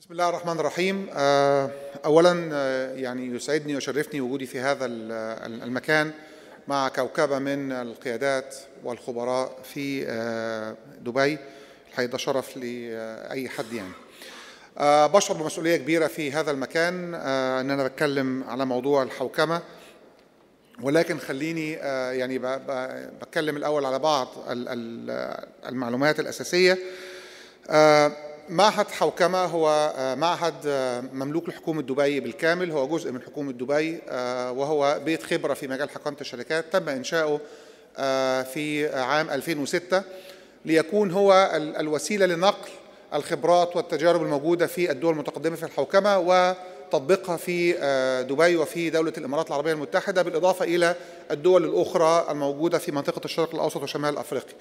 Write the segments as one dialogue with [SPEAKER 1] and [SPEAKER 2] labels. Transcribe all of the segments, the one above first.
[SPEAKER 1] بسم الله الرحمن الرحيم آه، اولا آه، يعني يسعدني ويشرفني وجودي في هذا المكان مع كوكبه من القيادات والخبراء في آه، دبي الحقيقه ده شرف لاي حد يعني بشعر بمسؤوليه كبيره في هذا المكان ان انا بتكلم على موضوع الحوكمه ولكن خليني يعني بتكلم الاول على بعض المعلومات الاساسيه معهد حوكمة هو آه، معهد آه، مملوك لحكومة دبي بالكامل هو جزء من حكومة دبي آه، وهو بيت خبرة في مجال حكومة الشركات تم إنشاؤه في عام 2006 ليكون هو الوسيلة لنقل الخبرات والتجارب الموجودة في الدول المتقدمة في الحوكمة وتطبيقها في دبي وفي دولة الإمارات العربية المتحدة بالإضافة إلى الدول الأخرى الموجودة في منطقة الشرق الأوسط وشمال أفريقيا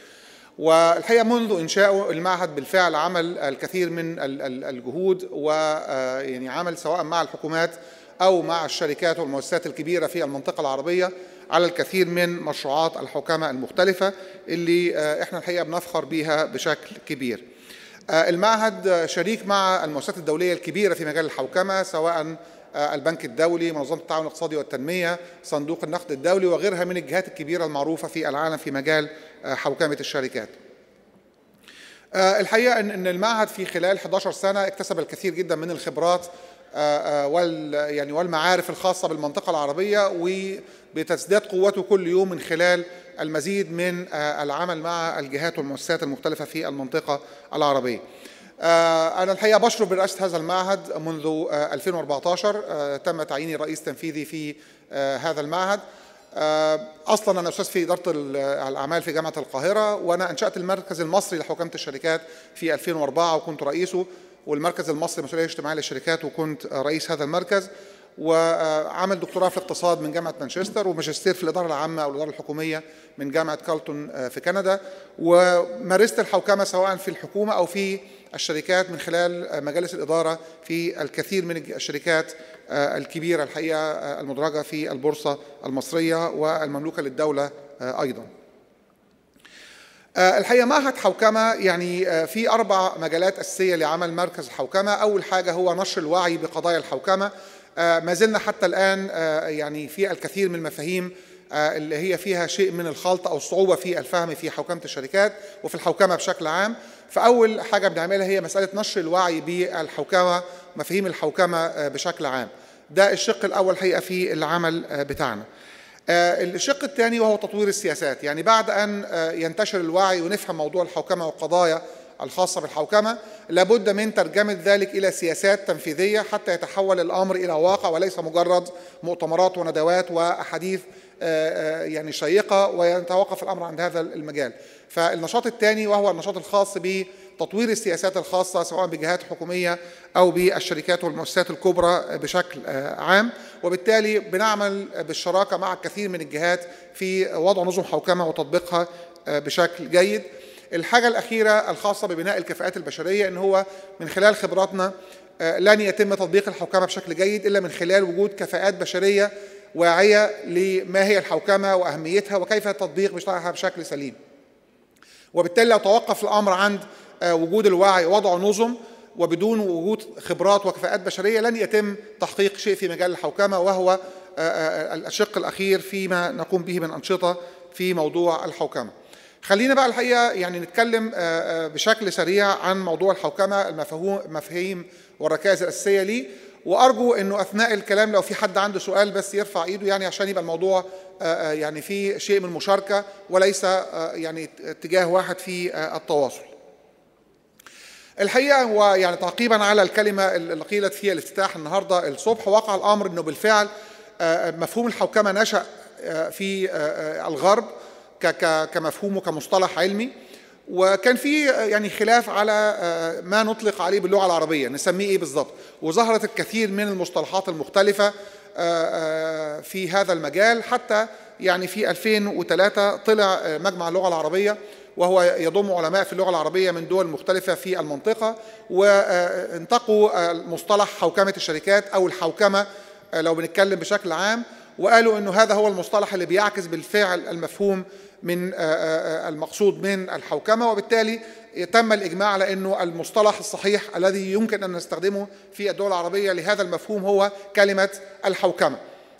[SPEAKER 1] والحقيقة منذ إنشاء المعهد بالفعل عمل الكثير من الجهود ويعني آه، عمل سواء مع الحكومات أو مع الشركات والمؤسسات الكبيرة في المنطقة العربية على الكثير من مشروعات الحكامة المختلفة اللي آه، احنا الحقيقة بنفخر بيها بشكل كبير آه، المعهد شريك مع المؤسسات الدولية الكبيرة في مجال الحوكمة سواء آه، البنك الدولي منظمة التعاون الاقتصادي والتنمية صندوق النقد الدولي وغيرها من الجهات الكبيرة المعروفة في العالم في مجال آه، حوكمة الشركات آه، الحقيقة أن المعهد في خلال 11 سنة اكتسب الكثير جدا من الخبرات وال يعني والمعارف الخاصة بالمنطقة العربية وبتزداد قوته كل يوم من خلال المزيد من العمل مع الجهات والمؤسسات المختلفة في المنطقة العربية. آه، أنا الحقيقة بشرف برئاسة هذا المعهد منذ 2014 آه، آه، تم تعييني رئيس تنفيذي في هذا المعهد اصلا انا استاذ في اداره الاعمال في جامعه القاهره وانا انشات المركز المصري لحوكمه الشركات في 2004 وكنت رئيسه والمركز المصري للمسؤوليه الاجتماعيه للشركات وكنت رئيس هذا المركز وعمل دكتوراه في الاقتصاد من جامعه مانشستر وماجستير في الاداره العامه او الاداره الحكوميه من جامعه كارلتون آه، في كندا ومارست الحوكمه سواء في الحكومه او في الشركات من خلال آه، مجالس الاداره في الكثير من الشركات آه، الكبيره الحقيقه المدرجه في البورصه المصريه والمملوكه للدوله ايضا. الحقيقه معهد حوكمه يعني في اربع مجالات اساسيه لعمل مركز الحوكمه، اول حاجه هو نشر الوعي بقضايا الحوكمه آه، ما زلنا حتى الآن آه، يعني في الكثير من المفاهيم آه، اللي هي فيها شيء من الخلط أو الصعوبة في الفهم في حوكمة الشركات وفي الحوكمة بشكل عام فأول حاجة بنعملها هي مسألة نشر الوعي بالحوكمة مفاهيم الحوكمة بشكل عام ده الشق الأول الحقيقة في العمل بتاعنا الشق الثاني وهو تطوير السياسات يعني بعد أن ينتشر الوعي ونفهم موضوع الحوكمة والقضايا الخاصة بالحوكمة لابد من ترجمة ذلك إلى سياسات تنفيذية حتى يتحول الأمر إلى واقع وليس مجرد مؤتمرات وندوات وأحاديث آه، آه، يعني شيقة ويتوقف الأمر عند هذا المجال فالنشاط الثاني وهو النشاط الخاص بتطوير السياسات الخاصة سواء بجهات حكومية أو بالشركات والمؤسسات الكبرى بشكل آه، عام وبالتالي بنعمل بالشراكة مع كثير من الجهات في وضع نظم حوكمة وتطبيقها بشكل جيد الحاجة الأخيرة الخاصة ببناء الكفاءات البشرية إن هو من خلال خبراتنا آه، لن يتم تطبيق الحوكمة بشكل جيد إلا من خلال وجود كفاءات بشرية واعية لما هي الحوكمة وأهميتها وكيف التطبيق بتاعها بشكل سليم وبالتالي لو توقف الأمر عند آه، وجود الوعي وضع نظم وبدون وجود خبرات وكفاءات بشرية لن يتم تحقيق شيء في مجال الحوكمة وهو آه، الشق الأخير فيما نقوم به من أنشطة في موضوع الحوكمة خلينا بقى الحقيقه يعني نتكلم آه، آه، بشكل سريع عن موضوع الحوكمه المفاهيم المفاهيم والركائز الاساسيه ليه وارجو انه اثناء الكلام لو في حد عنده سؤال بس يرفع ايده يعني عشان يبقى الموضوع آه، يعني في شيء من المشاركه وليس يعني اتجاه واحد في التواصل. الحقيقه هو يعني تعقيبا على الكلمه اللي قيلت في الافتتاح النهارده الصبح وقع الامر انه بالفعل مفهوم الحوكمه نشا في الغرب كمفهوم وكمصطلح علمي وكان في يعني خلاف على آه، ما نطلق عليه باللغه العربيه نسميه ايه بالظبط وظهرت الكثير من المصطلحات المختلفه آه، آه، في هذا المجال حتى يعني في 2003 طلع مجمع اللغه العربيه وهو يضم علماء في اللغه العربيه من دول مختلفه في المنطقه وانتقوا مصطلح حوكمه الشركات او الحوكمه لو بنتكلم بشكل عام وقالوا انه هذا هو المصطلح اللي بيعكس بالفعل المفهوم من آه، آه، آه، المقصود من الحوكمة وبالتالي تم الإجماع على أنه المصطلح الصحيح الذي يمكن أن نستخدمه في الدول العربية لهذا المفهوم هو كلمة الحوكمة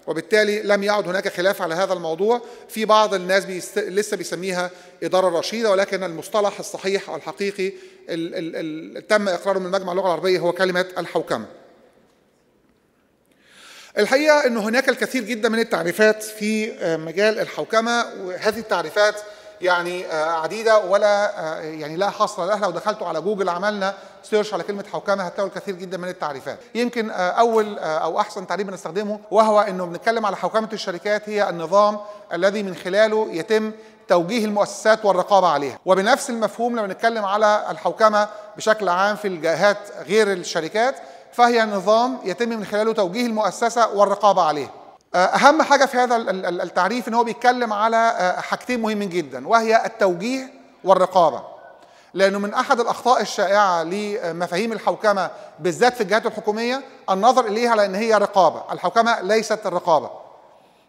[SPEAKER 1] وبالتالي لم يعد هناك خلاف على هذا الموضوع في بعض الناس بيست... لسه بيسميها إدارة رشيدة ولكن المصطلح الصحيح أو الحقيقي ال... ال... ال... تم إقراره من مجمع اللغة العربية هو كلمة الحوكمة الحقيقة أنه هناك الكثير جدا من التعريفات في آه، مجال الحوكمة وهذه التعريفات يعني آه، عديده ولا آه، يعني لا حصر لها لو دخلتوا على جوجل عملنا سيرش على كلمه حوكمه هتلاقوا الكثير جدا من التعريفات يمكن اول او احسن تعريف بنستخدمه وهو انه بنتكلم على حوكمه الشركات هي النظام الذي من خلاله يتم توجيه المؤسسات والرقابه عليها وبنفس المفهوم لما نتكلم على الحوكمه بشكل عام في الجهات غير الشركات فهي نظام يتم من خلاله توجيه المؤسسة والرقابة عليه آه، أهم حاجة في هذا التعريف إن هو بيتكلم على آه، حاجتين مهمين جدا وهي التوجيه والرقابة لأنه من أحد الأخطاء الشائعة لمفاهيم الحوكمة بالذات في الجهات الحكومية النظر إليها على إن هي رقابة الحوكمة ليست الرقابة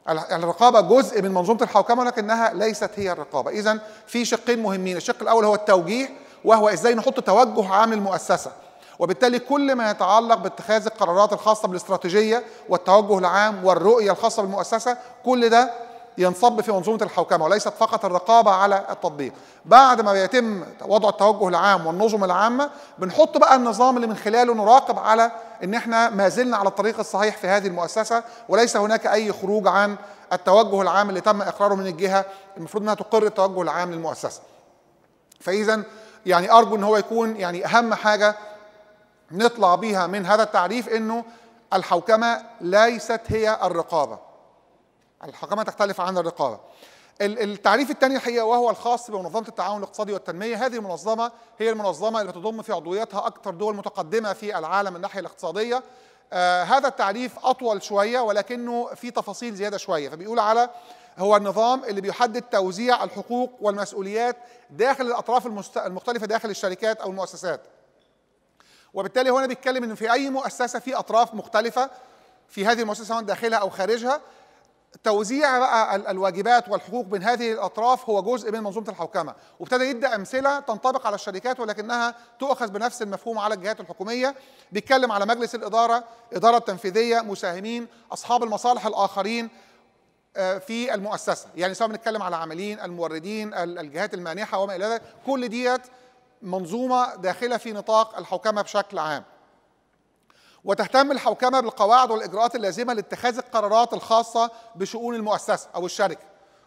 [SPEAKER 1] الرقابة جزء من منظومة الحوكمة ولكنها ليست هي الرقابة إذا في شقين مهمين الشق الأول هو التوجيه وهو إزاي نحط توجه عام للمؤسسة وبالتالي كل ما يتعلق باتخاذ القرارات الخاصة بالاستراتيجية والتوجه العام والرؤية الخاصة بالمؤسسة كل ده ينصب في منظومة الحوكمة وليست فقط الرقابة على التطبيق بعد ما بيتم وضع التوجه العام والنظم العامة بنحط بقى النظام اللي من خلاله نراقب على ان احنا ما زلنا على الطريق الصحيح في هذه المؤسسة وليس هناك اي خروج عن التوجه العام اللي تم اقراره من الجهة المفروض انها تقر التوجه العام للمؤسسة فاذا يعني ارجو ان هو يكون يعني اهم حاجة نطلع بيها من هذا التعريف انه الحوكمه ليست هي الرقابه الحوكمه تختلف عن الرقابه التعريف الثاني الحقيقه وهو الخاص بمنظمه التعاون الاقتصادي والتنميه، هذه المنظمه هي المنظمه اللي تضم في عضويتها اكثر دول متقدمه في العالم من الناحيه الاقتصاديه. آه هذا التعريف اطول شويه ولكنه في تفاصيل زياده شويه، فبيقول على هو النظام اللي بيحدد توزيع الحقوق والمسؤوليات داخل الاطراف المختلفه داخل الشركات او المؤسسات. وبالتالي هنا بيتكلم ان في اي مؤسسه في اطراف مختلفه في هذه المؤسسه سواء داخلها او خارجها توزيع بقى الواجبات والحقوق بين هذه الاطراف هو جزء من منظومه الحوكمه وابتدى يدي امثله تنطبق على الشركات ولكنها تؤخذ بنفس المفهوم على الجهات الحكوميه بيتكلم على مجلس الاداره اداره التنفيذيه مساهمين اصحاب المصالح الاخرين آه، في المؤسسه يعني سواء بنتكلم على عاملين الموردين الجهات المانحه وما الى ذلك كل ديت منظومه داخله في نطاق الحوكمه بشكل عام. وتهتم الحوكمه بالقواعد والاجراءات اللازمه لاتخاذ القرارات الخاصه بشؤون المؤسسه او الشركه.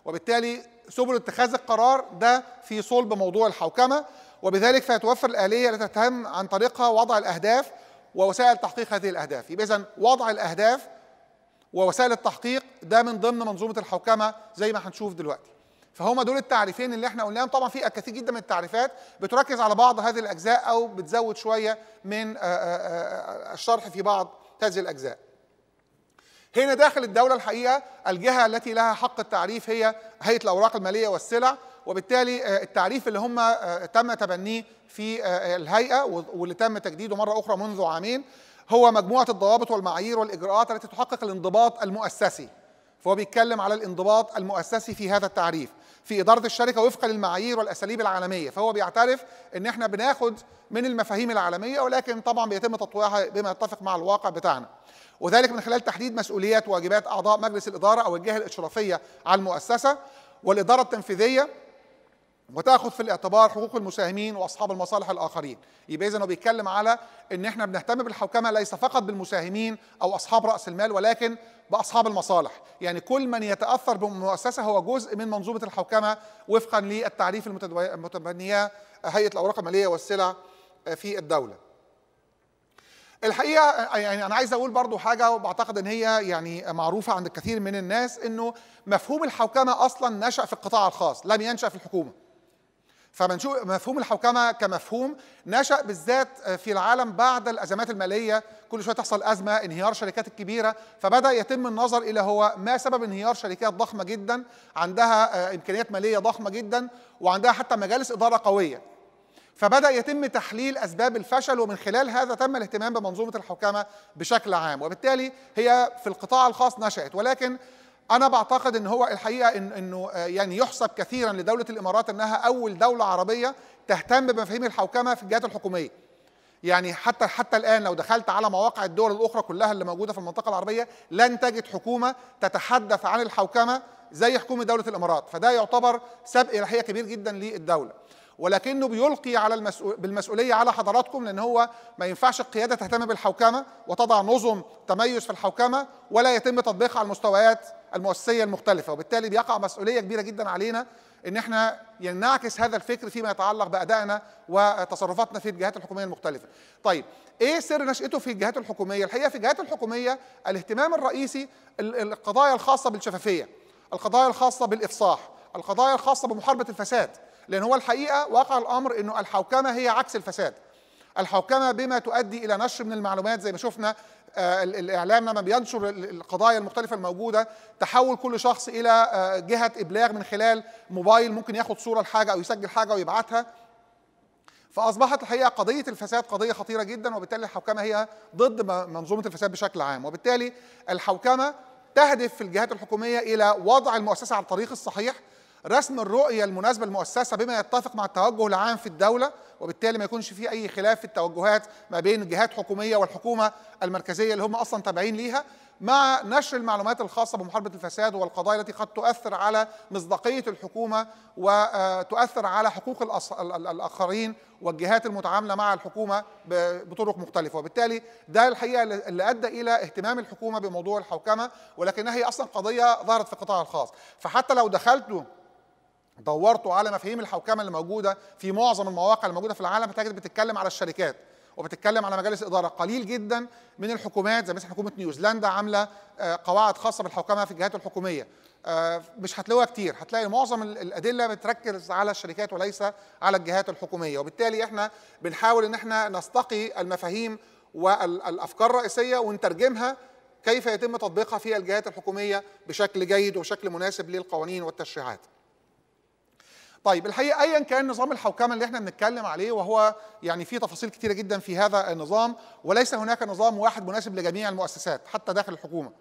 [SPEAKER 1] وبالتالي سبل اتخاذ القرار ده في صلب موضوع الحوكمه وبذلك فيتوفر الاليه التي تتم عن طريقها وضع الاهداف ووسائل تحقيق هذه الاهداف. يبقى اذا وضع الاهداف ووسائل التحقيق ده من ضمن منظومه الحوكمه زي ما هنشوف دلوقتي. فهما دول التعريفين اللي احنا قلناهم طبعا في كثير جدا من التعريفات بتركز على بعض هذه الاجزاء او بتزود شويه من آه، آه، آه، الشرح في بعض هذه الاجزاء هنا داخل الدوله الحقيقه الجهه التي لها حق التعريف هي هيئه الاوراق الماليه والسلع وبالتالي التعريف اللي هم تم تبنيه في الهيئه واللي تم تجديده مره اخرى منذ عامين هو مجموعه الضوابط والمعايير والاجراءات التي تحقق الانضباط المؤسسي فهو بيتكلم على الانضباط المؤسسي في هذا التعريف في اداره الشركه وفقا للمعايير والاساليب العالميه فهو بيعترف ان احنا بناخد من المفاهيم العالميه ولكن طبعا بيتم تطويرها بما يتفق مع الواقع بتاعنا وذلك من خلال تحديد مسؤوليات وواجبات اعضاء مجلس الاداره او الجهه الاشرافيه على المؤسسه والاداره التنفيذيه وتاخذ في الاعتبار حقوق المساهمين واصحاب المصالح الاخرين يبقى اذا هو بيتكلم على ان احنا بنهتم بالحوكمه ليس فقط بالمساهمين او اصحاب راس المال ولكن باصحاب المصالح يعني كل من يتاثر بمؤسسه هو جزء من منظومه الحوكمه وفقا للتعريف المتبنيه هيئه الاوراق الماليه والسلع في الدوله الحقيقه يعني انا عايز اقول برضو حاجه وبعتقد ان هي يعني معروفه عند الكثير من الناس انه مفهوم الحوكمه اصلا نشا في القطاع الخاص لم ينشا في الحكومه فبنشوف مفهوم الحوكمه كمفهوم نشا بالذات آه، في العالم بعد الازمات الماليه كل شويه تحصل ازمه انهيار شركات الكبيره فبدا يتم النظر الى هو ما سبب انهيار شركات ضخمه جدا عندها آه، امكانيات ماليه ضخمه جدا وعندها حتى مجالس اداره قويه فبدا يتم تحليل اسباب الفشل ومن خلال هذا تم الاهتمام بمنظومه الحوكمه بشكل عام وبالتالي هي في القطاع الخاص نشات ولكن انا بعتقد ان هو الحقيقه إن انه آه، يعني يحسب كثيرا لدوله الامارات انها اول دوله عربيه تهتم بمفاهيم الحوكمه في الجهات الحكوميه يعني حتى حتى الان لو دخلت على مواقع الدول الاخرى كلها اللي موجوده في المنطقه العربيه لن تجد حكومه تتحدث عن الحوكمه زي حكومه دوله الامارات فده يعتبر سبق الحقيقه كبير جدا للدوله ولكنه بيلقي على المسؤول بالمسؤوليه على حضراتكم لان هو ما ينفعش القياده تهتم بالحوكمه وتضع نظم تميز في الحوكمه ولا يتم تطبيقها على المستويات المؤسسيه المختلفه وبالتالي بيقع مسؤوليه كبيره جدا علينا ان احنا ينعكس نعكس هذا الفكر فيما يتعلق بادائنا وتصرفاتنا في الجهات الحكوميه المختلفه. طيب ايه سر نشاته في الجهات الحكوميه؟ الحقيقه في الجهات الحكوميه الاهتمام الرئيسي القضايا الخاصه بالشفافيه، القضايا الخاصه بالافصاح، القضايا الخاصه بمحاربه الفساد، لأن هو الحقيقة واقع الأمر أنه الحوكمة هي عكس الفساد الحوكمة بما تؤدي إلى نشر من المعلومات زي ما شفنا آه، الإعلام لما بينشر القضايا المختلفة الموجودة تحول كل شخص إلى آه، جهة إبلاغ من خلال موبايل ممكن ياخد صورة لحاجة أو يسجل حاجة ويبعتها فاصبحت الحقيقه قضيه الفساد قضيه خطيره جدا وبالتالي الحوكمه هي ضد منظومه الفساد بشكل عام وبالتالي الحوكمه تهدف في الجهات الحكوميه الى وضع المؤسسه على الطريق الصحيح رسم الرؤية المناسبة للمؤسسة بما يتفق مع التوجه العام في الدولة وبالتالي ما يكونش فيه أي خلاف في التوجهات ما بين الجهات الحكومية والحكومة المركزية اللي هم أصلا تابعين ليها مع نشر المعلومات الخاصة بمحاربة الفساد والقضايا التي قد تؤثر على مصداقية الحكومة وتؤثر على حقوق الآخرين والجهات المتعاملة مع الحكومة بطرق مختلفة وبالتالي ده الحقيقة اللي أدى إلى اهتمام الحكومة بموضوع الحوكمة ولكنها هي أصلا قضية ظهرت في القطاع الخاص فحتى لو دخلت دورتوا على مفاهيم الحوكمه اللي موجوده في معظم المواقع الموجوده في العالم هتجد بتتكلم على الشركات وبتتكلم على مجالس اداره قليل جدا من الحكومات زي مثلا حكومه نيوزيلندا عامله آه، قواعد خاصه بالحوكمه في الجهات الحكوميه آه، مش هتلاقوها كتير هتلاقي معظم الادله بتركز على الشركات وليس على الجهات الحكوميه وبالتالي احنا بنحاول ان احنا نستقي المفاهيم والافكار الرئيسيه ونترجمها كيف يتم تطبيقها في الجهات الحكوميه بشكل جيد وبشكل مناسب للقوانين والتشريعات طيب الحقيقه ايا كان نظام الحوكمه اللي احنا بنتكلم عليه وهو يعني في تفاصيل كتيره جدا في هذا النظام وليس هناك نظام واحد مناسب لجميع المؤسسات حتى داخل الحكومه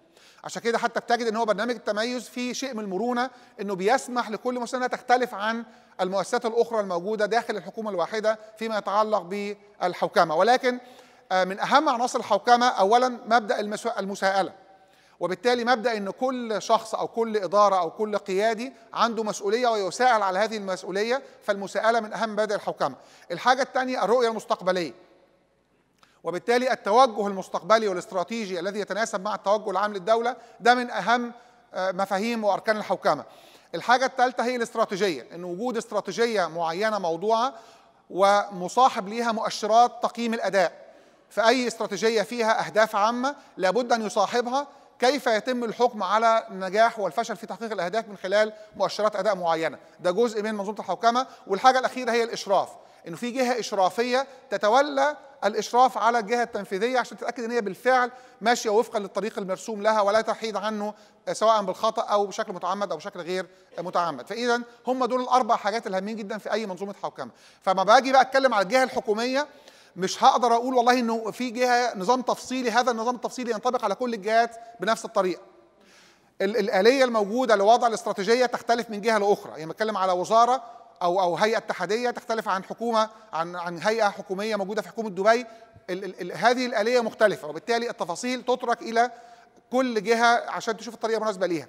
[SPEAKER 1] عشان كده حتى بتجد ان هو برنامج التميز فيه شيء من المرونه انه بيسمح لكل مؤسسه انها تختلف عن المؤسسات الاخرى الموجوده داخل الحكومه الواحده فيما يتعلق بالحوكمه ولكن آه، من اهم عناصر الحوكمه اولا مبدا المساءله وبالتالي مبدا ان كل شخص او كل اداره او كل قيادي عنده مسؤوليه ويساءل على هذه المسؤوليه فالمساءله من اهم مبادئ الحوكمه. الحاجه الثانيه الرؤيه المستقبليه. وبالتالي التوجه المستقبلي والاستراتيجي الذي يتناسب مع التوجه العام للدوله ده من اهم آه، مفاهيم واركان الحوكمه. الحاجه الثالثه هي الاستراتيجيه، ان وجود استراتيجيه معينه موضوعه ومصاحب ليها مؤشرات تقييم الاداء. فاي استراتيجيه فيها اهداف عامه لابد ان يصاحبها كيف يتم الحكم على النجاح والفشل في تحقيق الاهداف من خلال مؤشرات اداء معينه ده جزء من منظومه الحوكمه والحاجه الاخيره هي الاشراف انه في جهه اشرافيه تتولى الاشراف على الجهه التنفيذيه عشان تتاكد ان هي بالفعل ماشيه وفقا للطريق المرسوم لها ولا تحيد عنه سواء بالخطا او بشكل متعمد او بشكل غير متعمد فاذا هم دول الاربع حاجات الهامين جدا في اي منظومه حوكمه فما باجي بقى اتكلم على الجهه الحكوميه مش هقدر اقول والله انه في جهه نظام تفصيلي هذا النظام التفصيلي ينطبق على كل الجهات بنفس الطريقه الاليه الموجوده لوضع الاستراتيجيه تختلف من جهه لاخرى يعني بتكلم على وزاره او او هيئه اتحاديه تختلف عن حكومه عن عن هيئه حكوميه موجوده في حكومه دبي الـ الـ الـ هذه الاليه مختلفه وبالتالي التفاصيل تترك الى كل جهه عشان تشوف الطريقه المناسبه ليها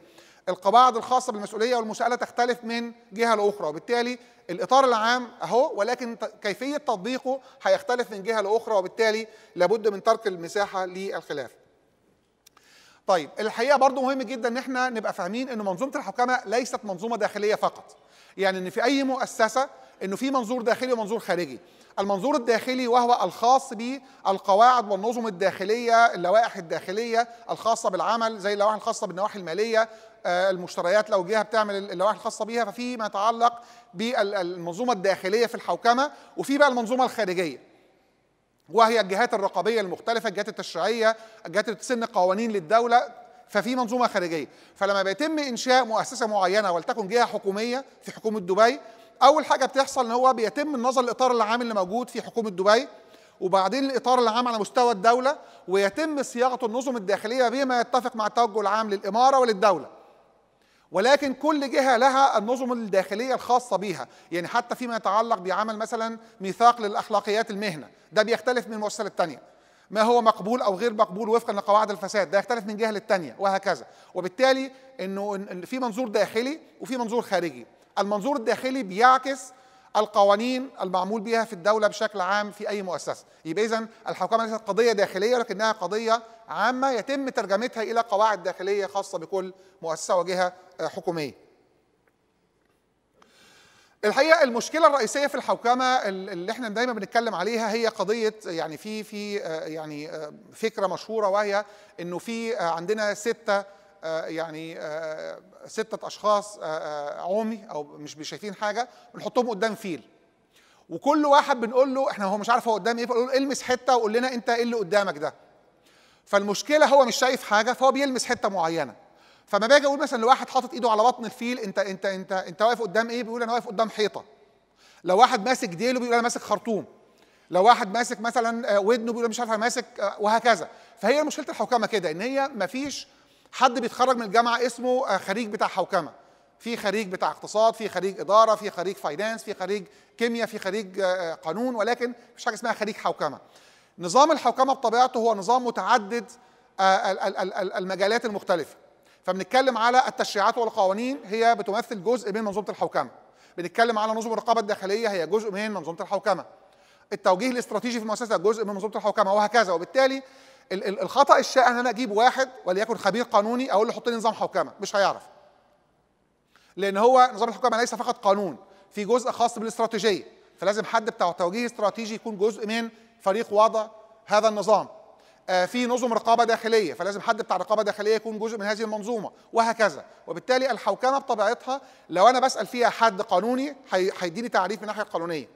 [SPEAKER 1] القواعد الخاصة بالمسؤولية والمساءلة تختلف من جهة لأخرى وبالتالي الإطار العام أهو ولكن كيفية تطبيقه هيختلف من جهة لأخرى وبالتالي لابد من ترك المساحة للخلاف طيب الحقيقة برضو مهم جدا إن احنا نبقى فاهمين إن منظومة الحكمة ليست منظومة داخلية فقط يعني إن في أي مؤسسة إنه في منظور داخلي ومنظور خارجي المنظور الداخلي وهو الخاص بالقواعد والنظم الداخليه اللوائح الداخليه الخاصه بالعمل زي اللوائح الخاصه بالنواحي الماليه آه، المشتريات لو جهه بتعمل اللوائح الخاصه بيها ففي ما يتعلق بالمنظومه الداخليه في الحوكمه وفي بقى المنظومه الخارجيه وهي الجهات الرقابيه المختلفه الجهات التشريعيه الجهات اللي بتسن قوانين للدوله ففي منظومه خارجيه فلما بيتم انشاء مؤسسه معينه ولتكن جهه حكوميه في حكومه دبي اول حاجه بتحصل ان هو بيتم النظر للاطار العام اللي موجود في حكومه دبي وبعدين الاطار العام على مستوى الدوله ويتم صياغه النظم الداخليه بما يتفق مع التوجه العام للاماره وللدوله ولكن كل جهة لها النظم الداخلية الخاصة بيها يعني حتى فيما يتعلق بعمل مثلا ميثاق للأخلاقيات المهنة ده بيختلف من مؤسسة للتانية ما هو مقبول أو غير مقبول وفقا لقواعد الفساد ده يختلف من جهة للتانية وهكذا وبالتالي أنه في منظور داخلي وفي منظور خارجي المنظور الداخلي بيعكس القوانين المعمول بها في الدولة بشكل عام في أي مؤسسة يبقى إذن الحوكمة ليست قضية داخلية ولكنها قضية عامة يتم ترجمتها إلى قواعد داخلية خاصة بكل مؤسسة وجهة آه، حكومية الحقيقه المشكله الرئيسيه في الحوكمه اللي احنا دايما بنتكلم عليها هي قضيه يعني في في آه، يعني آه، فكره مشهوره وهي انه في عندنا سته آه، يعني آه، ستة أشخاص آه، عمي أو مش شايفين حاجة بنحطهم قدام فيل وكل واحد بنقول له احنا هو مش عارف هو قدام ايه فنقول له المس حته وقول لنا انت ايه اللي قدامك ده فالمشكله هو مش شايف حاجه فهو بيلمس حته معينه فما باجي اقول مثلا لواحد حاطط ايده على بطن الفيل انت انت انت انت واقف قدام ايه بيقول انا واقف قدام حيطه لو واحد ماسك ديله بيقول انا ماسك خرطوم لو واحد ماسك مثلا ودنه بيقول مش عارف انا ماسك وهكذا فهي مشكله الحوكمه كده ان هي مفيش حد بيتخرج من الجامعه اسمه آه، خريج بتاع حوكمه في خريج بتاع اقتصاد في خريج اداره في خريج فاينانس في خريج كيمياء في خريج آه، آه، قانون ولكن مفيش حاجه اسمها خريج حوكمه نظام الحوكمه بطبيعته هو نظام متعدد المجالات المختلفه فبنتكلم على التشريعات والقوانين هي بتمثل جزء من منظومه الحوكمه بنتكلم على نظم الرقابه الداخليه هي جزء من منظومه الحوكمه التوجيه الاستراتيجي في المؤسسه جزء من منظومه الحوكمه وهكذا وبالتالي الخطا الشائع ان انا اجيب واحد وليكن خبير قانوني اقول له حط لي نظام حوكمه مش هيعرف لان هو نظام الحكومه ليس فقط قانون في جزء خاص بالاستراتيجيه فلازم حد بتاع توجيه استراتيجي يكون جزء من فريق وضع هذا النظام آه في نظم رقابه داخليه فلازم حد بتاع رقابه داخليه يكون جزء من هذه المنظومه وهكذا وبالتالي الحوكمه بطبيعتها لو انا بسال فيها حد قانوني هيديني تعريف من الناحيه القانونيه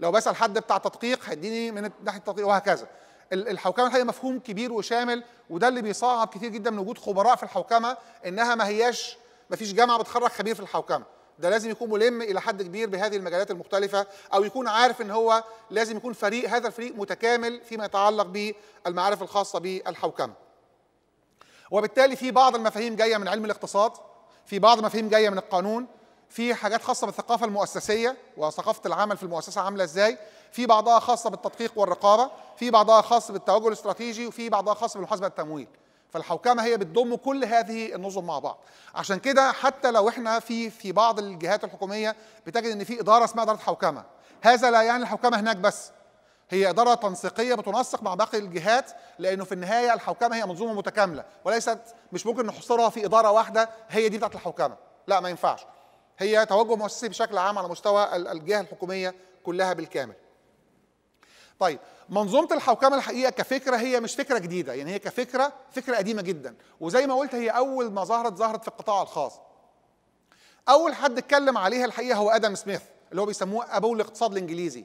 [SPEAKER 1] لو بسال حد بتاع تدقيق هيديني من ناحيه التدقيق وهكذا الحوكمه الحقيقه مفهوم كبير وشامل وده اللي بيصعب كتير جدا من وجود خبراء في الحوكمه انها ما هياش ما فيش جامعه بتخرج خبير في الحوكمه ده لازم يكون ملم الى حد كبير بهذه المجالات المختلفه او يكون عارف ان هو لازم يكون فريق هذا الفريق متكامل فيما يتعلق بالمعارف الخاصه بالحوكمه وبالتالي في بعض المفاهيم جايه من علم الاقتصاد في بعض المفاهيم جايه من القانون في حاجات خاصه بالثقافه المؤسسيه وثقافه العمل في المؤسسه عامله ازاي في بعضها خاصه بالتدقيق والرقابه في بعضها خاص بالتوجه الاستراتيجي وفي بعضها خاص بالمحاسبه التمويل فالحوكمه هي بتضم كل هذه النظم مع بعض عشان كده حتى لو احنا في في بعض الجهات الحكوميه بتجد ان في اداره اسمها اداره حوكمه هذا لا يعني الحوكمه هناك بس هي إدارة تنسيقية بتنسق مع باقي الجهات لأنه في النهاية الحوكمة هي منظومة متكاملة وليست مش ممكن نحصرها في إدارة واحدة هي دي بتاعت الحوكمة لا ما ينفعش هي توجه مؤسسي بشكل عام على مستوى الجهة الحكومية كلها بالكامل طيب منظومه الحوكمه الحقيقه كفكره هي مش فكره جديده يعني هي كفكره فكره قديمه جدا وزي ما قلت هي اول ما ظهرت ظهرت في القطاع الخاص اول حد اتكلم عليها الحقيقه هو ادم سميث اللي هو بيسموه ابو الاقتصاد الانجليزي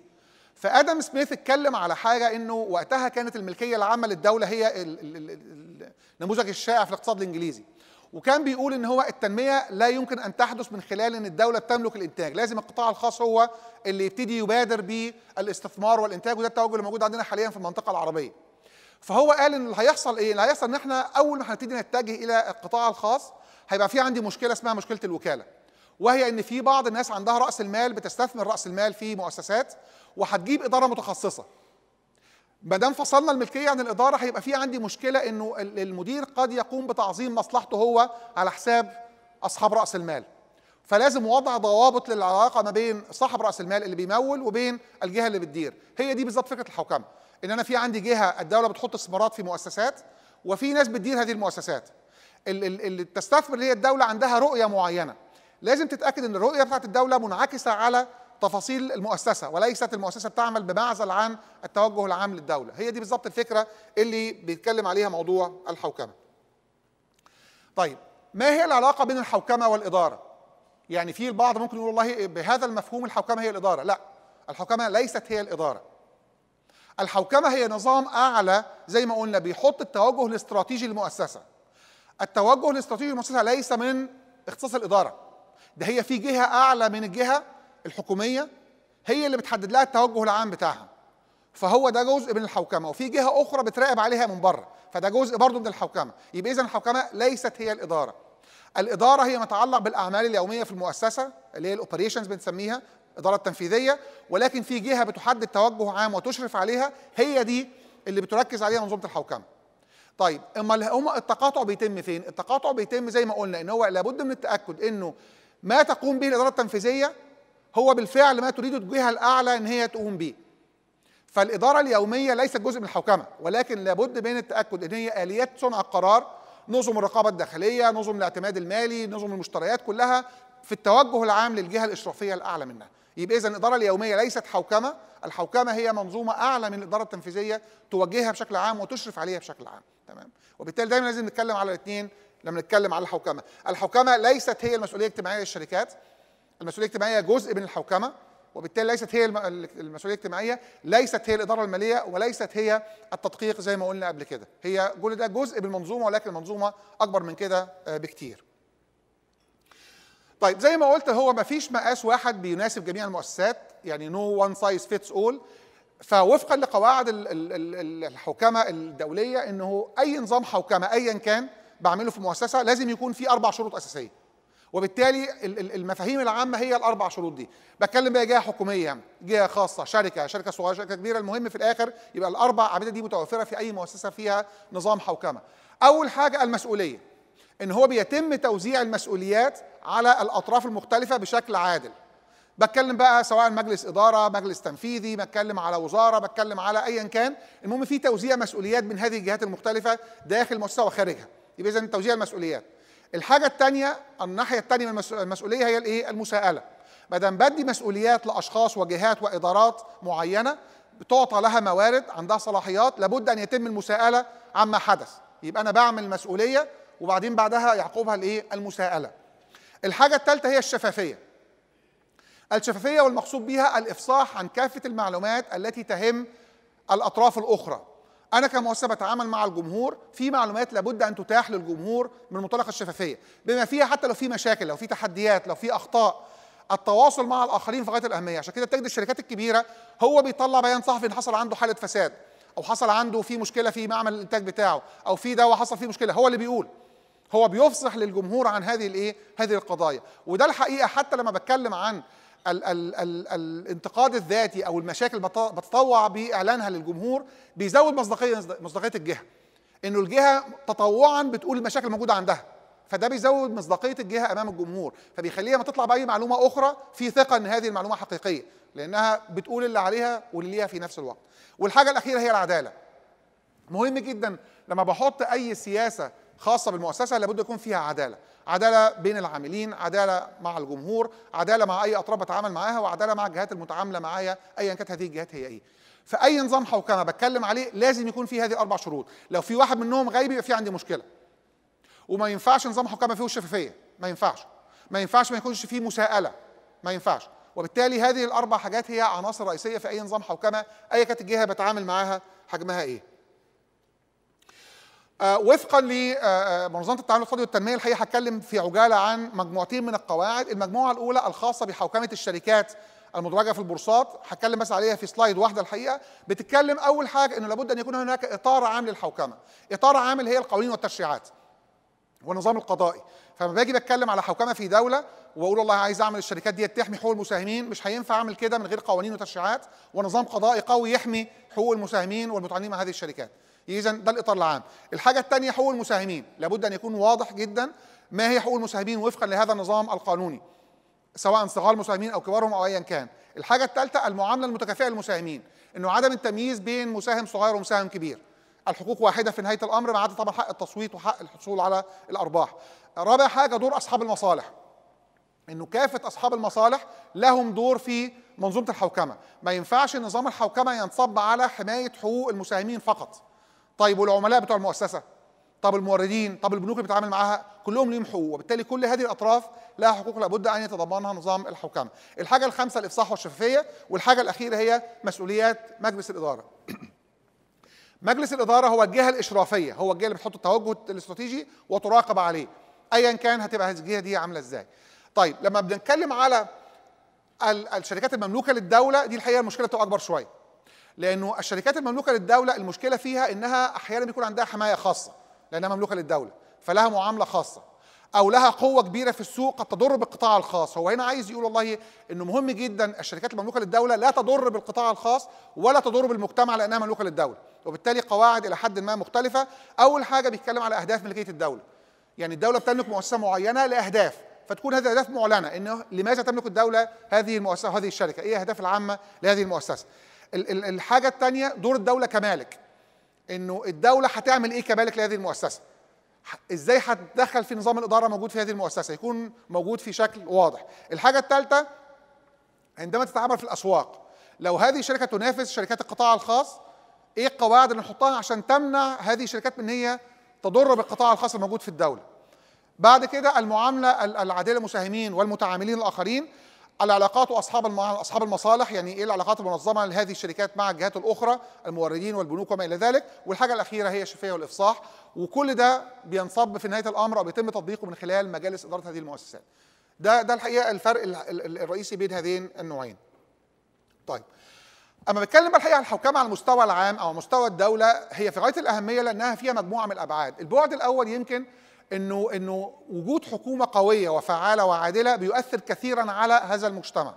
[SPEAKER 1] فادم سميث اتكلم على حاجه انه وقتها كانت الملكيه العامه للدوله هي النموذج الشائع في الاقتصاد الانجليزي وكان بيقول ان هو التنميه لا يمكن ان تحدث من خلال ان الدوله تملك الانتاج لازم القطاع الخاص هو اللي يبتدي يبادر بالاستثمار والانتاج وده التوجه الموجود عندنا حاليا في المنطقه العربيه فهو قال ان اللي هيحصل ايه اللي هيحصل ان احنا اول ما هنبتدي نتجه الى القطاع الخاص هيبقى في عندي مشكله اسمها مشكله الوكاله وهي ان في بعض الناس عندها راس المال بتستثمر راس المال في مؤسسات وهتجيب اداره متخصصه ما دام فصلنا الملكيه عن الاداره هيبقى في عندي مشكله انه المدير قد يقوم بتعظيم مصلحته هو على حساب اصحاب راس المال فلازم وضع ضوابط للعلاقه ما بين صاحب راس المال اللي بيمول وبين الجهه اللي بتدير هي دي بالظبط فكره الحوكمه ان انا في عندي جهه الدوله بتحط استثمارات في مؤسسات وفي ناس بتدير هذه المؤسسات اللي بتستثمر اللي هي الدوله عندها رؤيه معينه لازم تتاكد ان الرؤيه بتاعت الدوله منعكسه على تفاصيل المؤسسه وليست المؤسسه بتعمل بمعزل عن التوجه العام للدوله هي دي بالظبط الفكره اللي بيتكلم عليها موضوع الحوكمه طيب ما هي العلاقه بين الحوكمه والاداره يعني في البعض ممكن يقول والله بهذا المفهوم الحوكمه هي الاداره لا الحوكمه ليست هي الاداره الحوكمه هي نظام اعلى زي ما قلنا بيحط التوجه الاستراتيجي للمؤسسه التوجه الاستراتيجي للمؤسسه ليس من اختصاص الاداره ده هي في جهه اعلى من الجهه الحكوميه هي اللي بتحدد لها التوجه العام بتاعها فهو ده جزء من الحوكمه وفي جهه اخرى بتراقب عليها من بره فده جزء برضه من الحوكمه يبقى اذا الحوكمه ليست هي الاداره الاداره هي ما يتعلق بالاعمال اليوميه في المؤسسه اللي هي الاوبريشنز بنسميها الاداره التنفيذيه ولكن في جهه بتحدد توجه عام وتشرف عليها هي دي اللي بتركز عليها منظومه الحوكمه طيب اما هم التقاطع بيتم فين التقاطع بيتم زي ما قلنا ان هو لابد من التاكد انه ما تقوم به الاداره التنفيذيه هو بالفعل ما تريد الجهه الاعلى ان هي تقوم به فالاداره اليوميه ليست جزء من الحوكمه ولكن لابد من التاكد ان هي اليات صنع القرار نظم الرقابه الداخليه نظم الاعتماد المالي نظم المشتريات كلها في التوجه العام للجهه الاشرافيه الاعلى منها يبقى اذا الاداره اليوميه ليست حوكمه الحوكمه هي منظومه اعلى من الاداره التنفيذيه توجهها بشكل عام وتشرف عليها بشكل عام تمام وبالتالي دايما لازم نتكلم على الاثنين لما نتكلم على الحوكمه الحوكمه ليست هي المسؤوليه الاجتماعيه للشركات المسؤوليه الاجتماعيه جزء من الحوكمه وبالتالي ليست هي المسؤوليه الاجتماعيه ليست هي الاداره الماليه وليست هي التدقيق زي ما قلنا قبل كده هي كل ده جزء من المنظومه ولكن المنظومه اكبر من كده آه، بكتير طيب زي ما قلت هو ما فيش مقاس واحد بيناسب جميع المؤسسات يعني نو وان سايز فيتس اول فوفقا لقواعد الحوكمه الدوليه انه اي نظام حوكمه ايا كان بعمله في مؤسسه لازم يكون في اربع شروط اساسيه وبالتالي المفاهيم العامه هي الاربع شروط دي بتكلم بقى جهه حكوميه جهه خاصه شركه شركه صغيره شركه كبيره المهم في الاخر يبقى الاربع اعمده دي متوفره في اي مؤسسه فيها نظام حوكمه اول حاجه المسؤوليه ان هو بيتم توزيع المسؤوليات على الاطراف المختلفه بشكل عادل بتكلم بقى سواء مجلس اداره مجلس تنفيذي بتكلم على وزاره بتكلم على ايا كان المهم في توزيع مسؤوليات من هذه الجهات المختلفه داخل المؤسسه وخارجها يبقى اذا توزيع المسؤوليات الحاجه الثانيه الناحيه الثانيه من المسؤوليه هي الايه المساءله ما دام بدي مسؤوليات لاشخاص وجهات وادارات معينه بتعطى لها موارد عندها صلاحيات لابد ان يتم المساءله عما حدث يبقى انا بعمل مسؤوليه وبعدين بعدها يعقبها الايه المساءله الحاجه الثالثه هي الشفافيه الشفافيه والمقصود بها الافصاح عن كافه المعلومات التي تهم الاطراف الاخرى انا كمؤسسه بتعامل مع الجمهور في معلومات لابد ان تتاح للجمهور من منطلق الشفافيه بما فيها حتى لو في مشاكل لو في تحديات لو في اخطاء التواصل مع الاخرين في غايه الاهميه عشان كده بتجد الشركات الكبيره هو بيطلع بيان صحفي ان حصل عنده حاله فساد او حصل عنده في مشكله في معمل الانتاج بتاعه او في دواء حصل فيه مشكله هو اللي بيقول هو بيفصح للجمهور عن هذه الايه هذه القضايا وده الحقيقه حتى لما بتكلم عن ال ال ال الانتقاد الذاتي او المشاكل بتطوع باعلانها للجمهور بيزود مصداقيه مصداقيه الجهه انه الجهه تطوعا بتقول المشاكل الموجوده عندها فده بيزود مصداقيه الجهه امام الجمهور فبيخليها ما تطلع باي معلومه اخرى في ثقه ان هذه المعلومه حقيقيه لانها بتقول اللي عليها واللي ليها في نفس الوقت والحاجه الاخيره هي العداله مهم جدا لما بحط اي سياسه خاصه بالمؤسسه لابد يكون فيها عداله عداله بين العاملين عداله مع الجمهور عداله مع اي اطراف بتعامل معاها وعداله مع الجهات المتعامله معايا ايا كانت هذه الجهات هي ايه فاي نظام حوكمه بتكلم عليه لازم يكون فيه هذه اربع شروط لو في واحد منهم غايب يبقى في عندي مشكله وما ينفعش نظام حوكمه فيه شفافيه ما ينفعش ما ينفعش ما يكونش فيه مساءله ما ينفعش وبالتالي هذه الاربع حاجات هي عناصر رئيسيه في اي نظام حوكمه اي كانت الجهه بتعامل معاها حجمها ايه آه، وفقا لمنظمه آه، آه، التعاون الاقتصادي والتنميه الحقيقه هتكلم في عجاله عن مجموعتين من القواعد، المجموعه الاولى الخاصه بحوكمه الشركات المدرجه في البورصات، هتكلم بس عليها في سلايد واحده الحقيقه، بتتكلم اول حاجه انه لابد ان يكون هناك اطار عام للحوكمه، اطار عام هي القوانين والتشريعات والنظام القضائي، فلما باجي بتكلم على حوكمه في دوله واقول والله عايز اعمل الشركات دي تحمي حقوق المساهمين مش هينفع اعمل كده من غير قوانين وتشريعات ونظام قضائي قوي يحمي حقوق المساهمين والمتعاملين مع هذه الشركات اذا ده الاطار العام الحاجه الثانيه حقوق المساهمين لابد ان يكون واضح جدا ما هي حقوق المساهمين وفقا لهذا النظام القانوني سواء صغار المساهمين او كبارهم او ايا كان الحاجه الثالثه المعامله المتكافئه للمساهمين انه عدم التمييز بين مساهم صغير ومساهم كبير الحقوق واحده في نهايه الامر ما عدا طبعا حق التصويت وحق الحصول على الارباح رابع حاجه دور اصحاب المصالح انه كافه اصحاب المصالح لهم دور في منظومه الحوكمه ما ينفعش نظام الحوكمه ينصب على حمايه حقوق المساهمين فقط طيب والعملاء بتوع المؤسسه طب الموردين طب البنوك اللي بتعامل معاها كلهم ليهم حقوق وبالتالي كل هذه الاطراف لها حقوق لابد ان يتضمنها نظام الحوكمه الحاجه الخامسه الافصاح والشفافيه والحاجه الاخيره هي مسؤوليات مجلس الاداره مجلس الاداره هو الجهه الاشرافيه هو الجهه اللي بتحط التوجه الاستراتيجي وتراقب عليه ايا كان هتبقى الجهه دي عامله ازاي طيب لما بنتكلم على الشركات المملوكه للدوله دي الحقيقه المشكله بتبقى اكبر شويه لانه الشركات المملوكه للدوله المشكله فيها انها احيانا بيكون عندها حمايه خاصه لانها مملوكه للدوله فلها معامله خاصه او لها قوه كبيره في السوق قد تضر بالقطاع الخاص هو هنا عايز يقول والله انه مهم جدا الشركات المملوكه للدوله لا تضر بالقطاع الخاص ولا تضر بالمجتمع لانها مملوكه للدوله وبالتالي قواعد الى حد ما مختلفه اول حاجه بيتكلم على اهداف ملكيه الدوله يعني الدوله بتملك مؤسسه معينه لاهداف فتكون هذه الاهداف معلنه انه لماذا تملك الدوله هذه المؤسسه هذه الشركه ايه الاهداف العامه لهذه المؤسسه الحاجه الثانيه دور الدوله كمالك انه الدوله هتعمل ايه كمالك لهذه المؤسسه ازاي هتدخل في نظام الاداره موجود في هذه المؤسسه يكون موجود في شكل واضح الحاجه الثالثه عندما تتعامل في الاسواق لو هذه شركه تنافس شركات القطاع الخاص ايه القواعد اللي نحطها عشان تمنع هذه الشركات من هي تضر بالقطاع الخاص الموجود في الدوله بعد كده المعامله العادله للمساهمين والمتعاملين الاخرين العلاقات واصحاب اصحاب المصالح يعني ايه العلاقات المنظمه لهذه الشركات مع الجهات الاخرى الموردين والبنوك وما الى ذلك والحاجه الاخيره هي الشفافيه والافصاح وكل ده بينصب في نهايه الامر او بيتم تطبيقه من خلال مجالس اداره هذه المؤسسات ده ده الحقيقه الفرق الرئيسي بين هذين النوعين طيب اما بتكلم الحقيقه عن الحوكمه على المستوى العام او مستوى الدوله هي في غايه الاهميه لانها فيها مجموعه من الابعاد البعد الاول يمكن انه انه وجود حكومه قويه وفعاله وعادله بيؤثر كثيرا على هذا المجتمع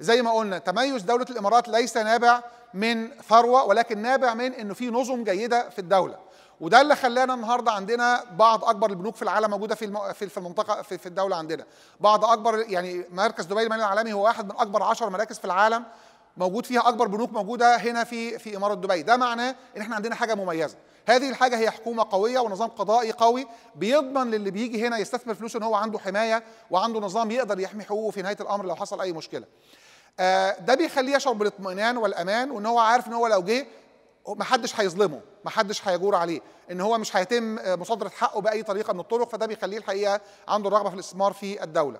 [SPEAKER 1] زي ما قلنا تميز دوله الامارات ليس نابع من ثروه ولكن نابع من انه في نظم جيده في الدوله وده اللي خلانا النهارده عندنا بعض اكبر البنوك في العالم موجوده في المو... في المنطقه في, في الدوله عندنا بعض اكبر يعني مركز دبي المالي العالمي هو واحد من اكبر 10 مراكز في العالم موجود فيها اكبر بنوك موجوده هنا في في اماره دبي ده معناه ان احنا عندنا حاجه مميزه هذه الحاجه هي حكومه قويه ونظام قضائي قوي بيضمن للي بيجي هنا يستثمر فلوسه ان هو عنده حمايه وعنده نظام يقدر يحمي حقوقه في نهايه الامر لو حصل اي مشكله آه، ده بيخليه يشعر بالاطمئنان والامان وان هو عارف ان هو لو جه محدش هيظلمه محدش هيجور عليه ان هو مش هيتم آه، مصادره حقه باي طريقه من الطرق فده بيخليه الحقيقه عنده الرغبه في الاستثمار في الدوله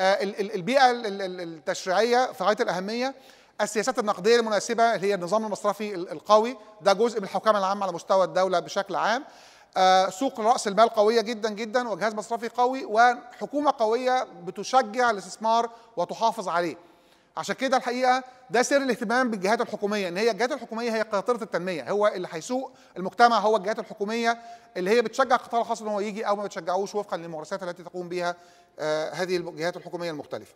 [SPEAKER 1] آه، البيئه التشريعيه في غايه الاهميه السياسات النقديه المناسبه اللي هي النظام المصرفي القوي ده جزء من الحوكمه العامه على مستوى الدوله بشكل عام آه، سوق راس المال قويه جدا جدا وجهاز مصرفي قوي وحكومه قويه بتشجع الاستثمار وتحافظ عليه عشان كده الحقيقه ده سر الاهتمام بالجهات الحكوميه ان هي الجهات الحكوميه هي قاطره التنميه هو اللي هيسوق المجتمع هو الجهات الحكوميه اللي هي بتشجع القطاع الخاص ان هو يجي او ما بتشجعوش وفقا للممارسات التي تقوم بها آه، هذه الجهات الحكوميه المختلفه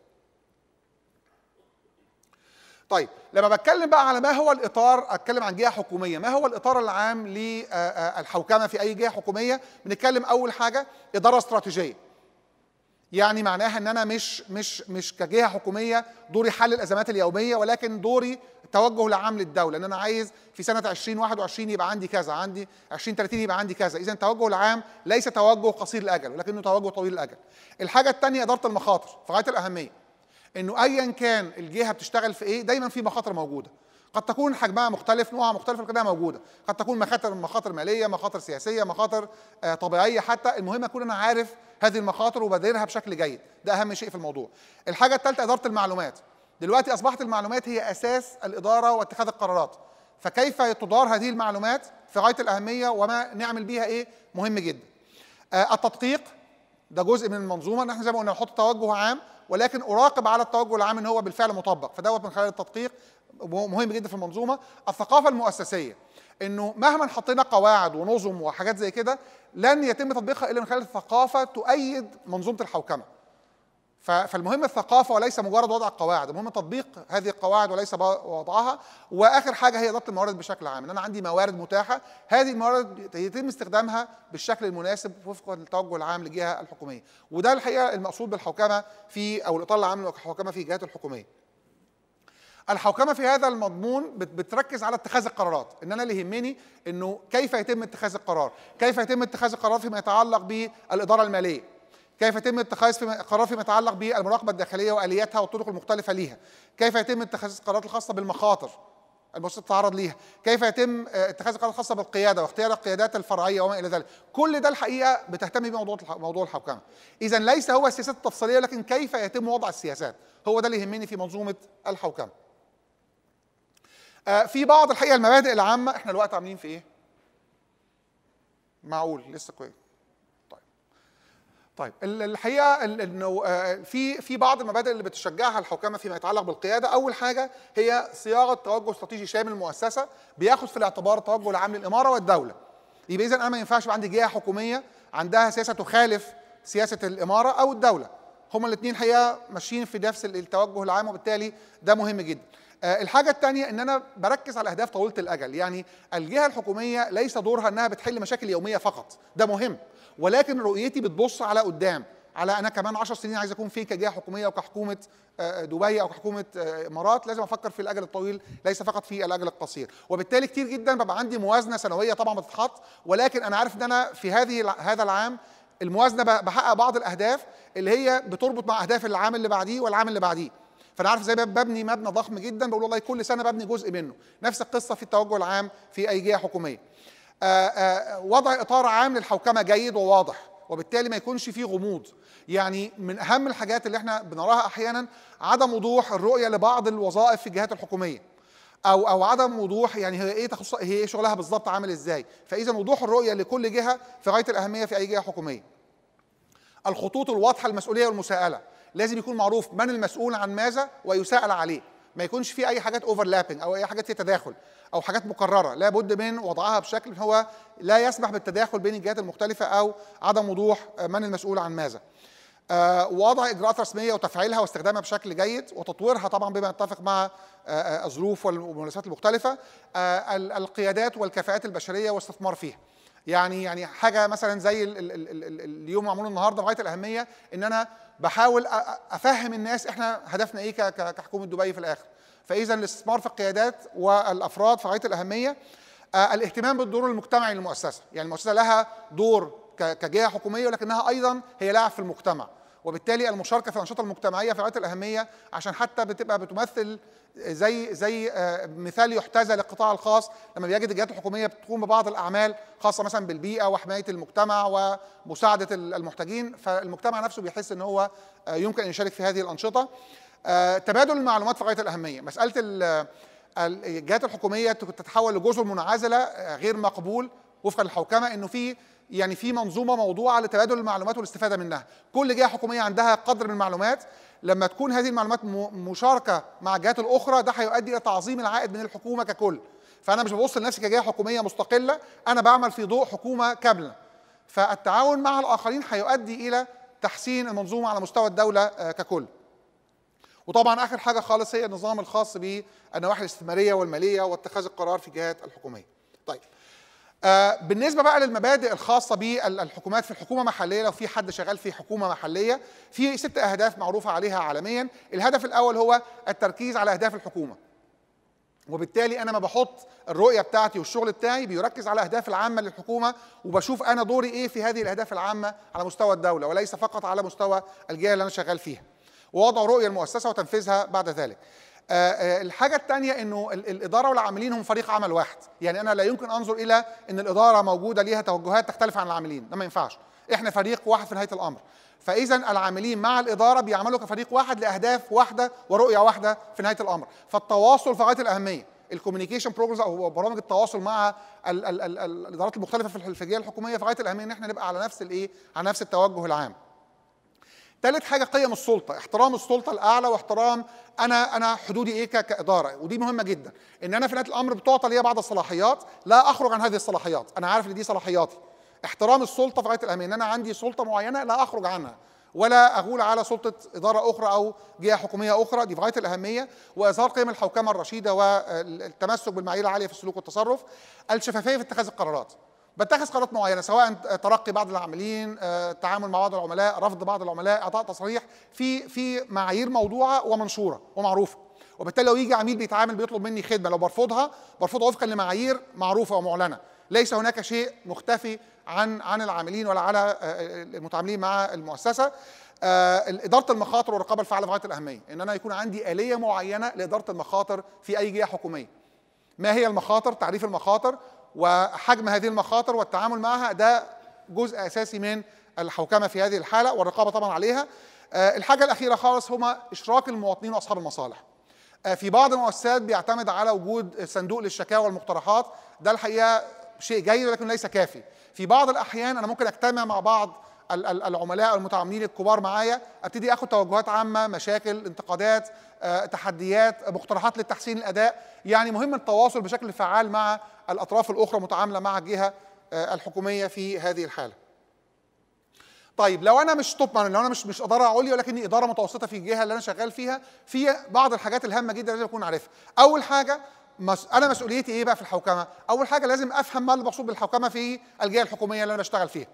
[SPEAKER 1] طيب لما بتكلم بقى على ما هو الاطار اتكلم عن جهه حكوميه ما هو الاطار العام للحوكمه آه، آه، في اي جهه حكوميه بنتكلم اول حاجه اداره استراتيجيه يعني معناها ان انا مش مش مش كجهه حكوميه دوري حل الازمات اليوميه ولكن دوري توجه العام للدوله ان انا عايز في سنه 2021 يبقى عندي كذا عندي 2030 يبقى عندي كذا اذا التوجه العام ليس توجه قصير الاجل ولكنه توجه طويل الاجل الحاجه الثانيه اداره المخاطر في غايه الاهميه انه ايا كان الجهه بتشتغل في ايه دايما في مخاطر موجوده قد تكون حجمها مختلف نوعها مختلف لكنها موجوده قد تكون مخاطر مخاطر ماليه مخاطر سياسيه مخاطر آه، طبيعيه حتى المهم اكون انا عارف هذه المخاطر وبديرها بشكل جيد ده اهم شيء في الموضوع الحاجه الثالثه اداره المعلومات دلوقتي اصبحت المعلومات هي اساس الاداره واتخاذ القرارات فكيف تدار هذه المعلومات في غايه الاهميه وما نعمل بيها ايه مهم جدا آه، التدقيق ده جزء من المنظومه ان احنا زي ما قلنا نحط توجه عام ولكن اراقب على التوجه العام ان هو بالفعل مطبق فدوت من خلال التدقيق مهم جدا في المنظومه الثقافه المؤسسيه انه مهما حطينا قواعد ونظم وحاجات زي كده لن يتم تطبيقها الا من خلال ثقافه تؤيد منظومه الحوكمه فالمهم الثقافة وليس مجرد وضع قواعد، المهم تطبيق هذه القواعد وليس وضعها، وآخر حاجة هي ضبط الموارد بشكل عام، إن أنا عندي موارد متاحة، هذه الموارد يتم استخدامها بالشكل المناسب وفقا للتوجه العام للجهة الحكومية، وده الحقيقة المقصود بالحوكمة في أو الإطار العام للحوكمة في الجهات الحكومية. الحوكمة في هذا المضمون بتركز على اتخاذ القرارات، إن أنا اللي يهمني إنه كيف يتم اتخاذ القرار، كيف يتم اتخاذ القرار فيما يتعلق بالإدارة المالية، كيف يتم اتخاذ في قرار فيما يتعلق بالمراقبه الداخليه والياتها والطرق المختلفه ليها كيف يتم اتخاذ القرارات الخاصه بالمخاطر المؤسسه تتعرض ليها كيف يتم اتخاذ القرارات الخاصه بالقياده واختيار القيادات الفرعيه وما الى ذلك كل ده الحقيقه بتهتم بموضوع موضوع الحوكمه اذا ليس هو السياسات التفصيليه ولكن كيف يتم وضع السياسات هو ده اللي يهمني في منظومه الحوكمه آه، في بعض الحقيقه المبادئ العامه احنا الوقت عاملين في ايه معقول لسه كويس طيب الحقيقه انه آه، في في بعض المبادئ اللي بتشجعها الحكومه فيما يتعلق بالقياده، اول حاجه هي صياغه توجه استراتيجي شامل المؤسسه بياخد في الاعتبار توجه العام للاماره والدوله. يبقى اذا انا ما ينفعش يبقى عندي جهه حكوميه عندها سياسه تخالف سياسه الاماره او الدوله. هما الاثنين الحقيقه ماشيين في نفس التوجه العام وبالتالي ده مهم جدا. آه، الحاجة الثانية إن أنا بركز على أهداف طويلة الأجل، يعني الجهة الحكومية ليس دورها إنها بتحل مشاكل يومية فقط، ده مهم، ولكن رؤيتي بتبص على قدام على انا كمان 10 سنين عايز اكون فين كجهه حكوميه وكحكومه آه، آه، دبي او كحكومه آه، امارات لازم افكر في الاجل الطويل ليس فقط في الاجل القصير وبالتالي كتير جدا ببقى عندي موازنه سنويه طبعا بتتحط ولكن انا عارف ان انا في هذه هذا العام الموازنه بحقق بعض الاهداف اللي هي بتربط مع اهداف العام اللي بعديه والعام اللي بعديه فانا عارف ازاي ببني مبنى ضخم جدا بقول والله كل سنه ببني جزء منه نفس القصه في التوجه العام في اي جهه حكوميه آه، آه، وضع اطار عام للحوكمه جيد وواضح وبالتالي ما يكونش فيه غموض يعني من اهم الحاجات اللي احنا بنراها احيانا عدم وضوح الرؤيه لبعض الوظائف في الجهات الحكوميه او او عدم وضوح يعني هي ايه تخص هي ايه شغلها بالظبط عامل ازاي فاذا وضوح الرؤيه لكل جهه في غايه الاهميه في اي جهه حكوميه الخطوط الواضحه المسؤوليه والمساءله لازم يكون معروف من المسؤول عن ماذا ويساءل عليه ما يكونش في اي حاجات اوفرلابنج او اي حاجات فيها تداخل او حاجات مكرره لابد من وضعها بشكل هو لا يسمح بالتداخل بين الجهات المختلفه او عدم وضوح من المسؤول عن ماذا آه، وضع اجراءات رسميه وتفعيلها واستخدامها بشكل جيد وتطويرها طبعا بما يتفق مع آه، آه، الظروف والمناسبات المختلفه القيادات والكفاءات البشريه والاستثمار فيها يعني يعني حاجه مثلا زي اليوم معمول النهارده غايه الاهميه ان انا بحاول افهم الناس احنا هدفنا ايه كحكومه دبي في الاخر فاذا الاستثمار في القيادات والافراد في غايه الاهميه آه، الاهتمام بالدور المجتمعي للمؤسسه يعني المؤسسه لها دور كجهه حكوميه ولكنها ايضا هي لاعب في المجتمع وبالتالي المشاركه في الانشطه المجتمعيه في غايه الاهميه عشان حتى بتبقى بتمثل زي زي آه، مثال يحتذى للقطاع الخاص لما بيجد الجهات الحكوميه بتقوم ببعض الاعمال خاصه مثلا بالبيئه وحمايه المجتمع ومساعده المحتاجين فالمجتمع نفسه بيحس ان هو آه، يمكن ان يشارك في هذه الانشطه آه، تبادل المعلومات في غايه الاهميه مساله الجهات الحكوميه تتحول لجزر منعزله غير مقبول وفقا للحوكمه انه في يعني في منظومه موضوعه لتبادل المعلومات والاستفاده منها كل جهه حكوميه عندها قدر من المعلومات لما تكون هذه المعلومات مشاركه مع الجهات الاخرى ده هيؤدي الى تعظيم العائد من الحكومه ككل فانا مش ببص لنفسي كجهه حكوميه مستقله انا بعمل في ضوء حكومه كامله فالتعاون مع الاخرين هيؤدي الى تحسين المنظومه على مستوى الدوله آه، ككل وطبعا اخر حاجه خالص هي النظام الخاص بالنواحي الاستثماريه والماليه واتخاذ القرار في الجهات الحكوميه طيب آه، بالنسبه بقى للمبادئ الخاصه بالحكومات في الحكومه محليه لو في حد شغال في حكومه محليه في ست اهداف معروفه عليها عالميا الهدف الاول هو التركيز على اهداف الحكومه وبالتالي انا ما بحط الرؤيه بتاعتي والشغل بتاعي بيركز على الاهداف العامه للحكومه وبشوف انا دوري ايه في هذه الاهداف العامه على مستوى الدوله وليس فقط على مستوى الجهه اللي انا شغال فيها ووضع رؤيه المؤسسه وتنفيذها بعد ذلك آه، آه، الحاجة الثانية انه الإدارة والعاملين هم فريق عمل واحد، يعني أنا لا يمكن أنظر إلى إن الإدارة موجودة ليها توجهات تختلف عن العاملين، ده ما ينفعش، إحنا فريق واحد في نهاية الأمر. فإذا العاملين مع الإدارة بيعملوا كفريق واحد لأهداف واحدة ورؤية واحدة في نهاية الأمر، فالتواصل في غاية الأهمية، الكوميونيكيشن بروجرامز أو برامج التواصل مع الإدارات المختلفة في الجهة الحكومية في غاية الأهمية إن إحنا نبقى على نفس الإيه؟ على نفس التوجه العام. ثالث حاجه قيم السلطه احترام السلطه الاعلى واحترام انا انا حدودي ايه كاداره ودي مهمه جدا ان انا في نهايه الامر بتعطى لي بعض الصلاحيات لا اخرج عن هذه الصلاحيات انا عارف ان دي صلاحياتي احترام السلطه في غايه الاهميه ان انا عندي سلطه معينه لا اخرج عنها ولا اغول على سلطه اداره اخرى او جهه حكوميه اخرى دي في غايه الاهميه واظهار قيم الحوكمه الرشيده والتمسك بالمعايير العاليه في السلوك والتصرف الشفافيه في اتخاذ القرارات بتخذ قرارات معينه سواء ترقي بعض العاملين التعامل آه، مع بعض العملاء رفض بعض العملاء اعطاء تصريح في في معايير موضوعه ومنشوره ومعروفه وبالتالي لو يجي عميل بيتعامل بيطلب مني خدمه لو برفضها برفضها وفقا لمعايير معروفه ومعلنه ليس هناك شيء مختفي عن عن العاملين ولا على آه، آه، المتعاملين مع المؤسسه إدارة المخاطر والرقابة الفعالة في غاية الأهمية إن أنا يكون عندي آلية معينة لإدارة المخاطر في أي جهة حكومية ما هي المخاطر تعريف المخاطر وحجم هذه المخاطر والتعامل معها ده جزء اساسي من الحوكمه في هذه الحاله والرقابه طبعا عليها آه، الحاجه الاخيره خالص هما اشراك المواطنين واصحاب المصالح آه، في بعض المؤسسات بيعتمد على وجود صندوق للشكاوى والمقترحات ده الحقيقه شيء جيد ولكن ليس كافي في بعض الاحيان انا ممكن اجتمع مع بعض العملاء المتعاملين الكبار معايا ابتدي اخد توجهات عامه مشاكل انتقادات آه، تحديات مقترحات لتحسين الاداء يعني مهم التواصل بشكل فعال مع الاطراف الاخرى متعامله مع الجهه آه، الحكوميه في هذه الحاله طيب لو انا مش توب لو انا مش مش اداره عليا ولكني اداره متوسطه في الجهه اللي انا شغال فيها في بعض الحاجات الهامه جدا لازم اكون عارفها اول حاجه مس... انا مسؤوليتي ايه بقى في الحوكمه اول حاجه لازم افهم ما المقصود بالحوكمه في الجهه الحكوميه اللي انا بشتغل فيها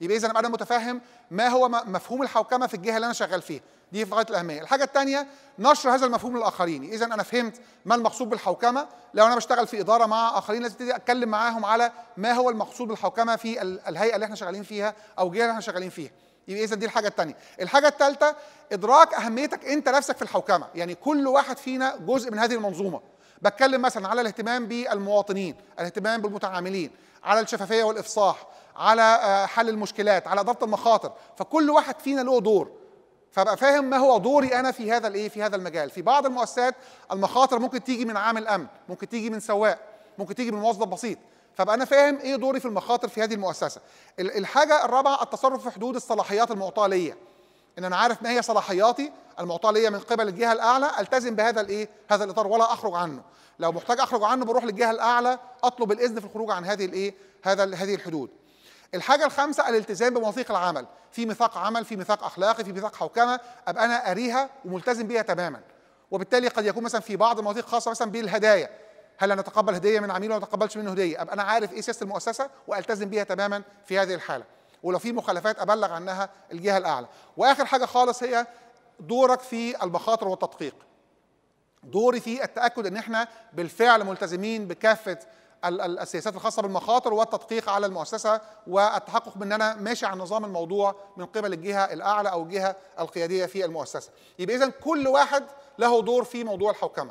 [SPEAKER 1] يبقى اذا انا متفهم ما هو مفهوم الحوكمه في الجهه اللي انا شغال فيها دي في غايه الاهميه الحاجه الثانيه نشر هذا المفهوم للاخرين اذا انا فهمت ما المقصود بالحوكمه لو انا بشتغل في اداره مع اخرين لازم ابتدي اتكلم معاهم على ما هو المقصود بالحوكمه في الهيئه اللي احنا شغالين فيها او الجهه اللي احنا شغالين فيها يبقى اذا دي الحاجه الثانيه الحاجه الثالثه ادراك اهميتك انت نفسك في الحوكمه يعني كل واحد فينا جزء من هذه المنظومه بتكلم مثلا على الاهتمام بالمواطنين الاهتمام بالمتعاملين على الشفافيه والافصاح على آه، حل المشكلات على اداره المخاطر فكل واحد فينا له دور فابقى فاهم ما هو دوري انا في هذا الايه في هذا المجال في بعض المؤسسات المخاطر ممكن تيجي من عامل امن ممكن تيجي من سواق ممكن تيجي من موظف بسيط فابقى انا فاهم ايه دوري في المخاطر في هذه المؤسسه الحاجه الرابعه التصرف في حدود الصلاحيات المعطاه ليا ان انا عارف ما هي صلاحياتي المعطاه ليا من قبل الجهه الاعلى التزم بهذا الايه هذا الاطار ولا اخرج عنه لو محتاج اخرج عنه بروح للجهه الاعلى اطلب الاذن في الخروج عن هذه الايه هذا هذه الحدود الحاجه الخامسه الالتزام بمواثيق العمل في ميثاق عمل في ميثاق اخلاقي في ميثاق حوكمه ابقى انا قاريها وملتزم بيها تماما وبالتالي قد يكون مثلا في بعض المواثيق خاصه مثلا بالهدايا هل انا اتقبل هديه من عميل ولا ما اتقبلش منه هديه ابقى انا عارف ايه سياسه المؤسسه والتزم بيها تماما في هذه الحاله ولو في مخالفات ابلغ عنها الجهه الاعلى واخر حاجه خالص هي دورك في المخاطر والتدقيق دوري في التاكد ان احنا بالفعل ملتزمين بكافه السياسات الخاصه بالمخاطر والتدقيق على المؤسسه والتحقق من انا ماشي على نظام الموضوع من قبل الجهه الاعلى او الجهه القياديه في المؤسسه يبقى اذا كل واحد له دور في موضوع الحوكمه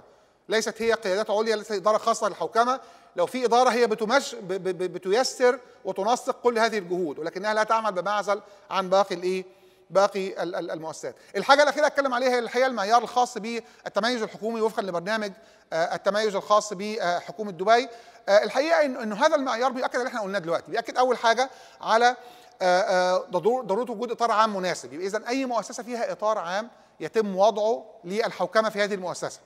[SPEAKER 1] ليست هي قيادات عليا ليست اداره خاصه للحوكمه لو في اداره هي بتمش بتيسر وتنسق كل هذه الجهود ولكنها لا تعمل بمعزل عن باقي الايه باقي المؤسسات الحاجه الاخيره اتكلم عليها هي الحقيقه المعيار الخاص بالتميز الحكومي وفقا لبرنامج آه، التميز الخاص بحكومه آه، دبي آه، الحقيقه انه هذا المعيار بيؤكد اللي احنا قلناه دلوقتي بيؤكد اول حاجه على ضروره وجود اطار عام مناسب يبقى اذا اي مؤسسه فيها اطار عام يتم وضعه للحوكمه في هذه المؤسسه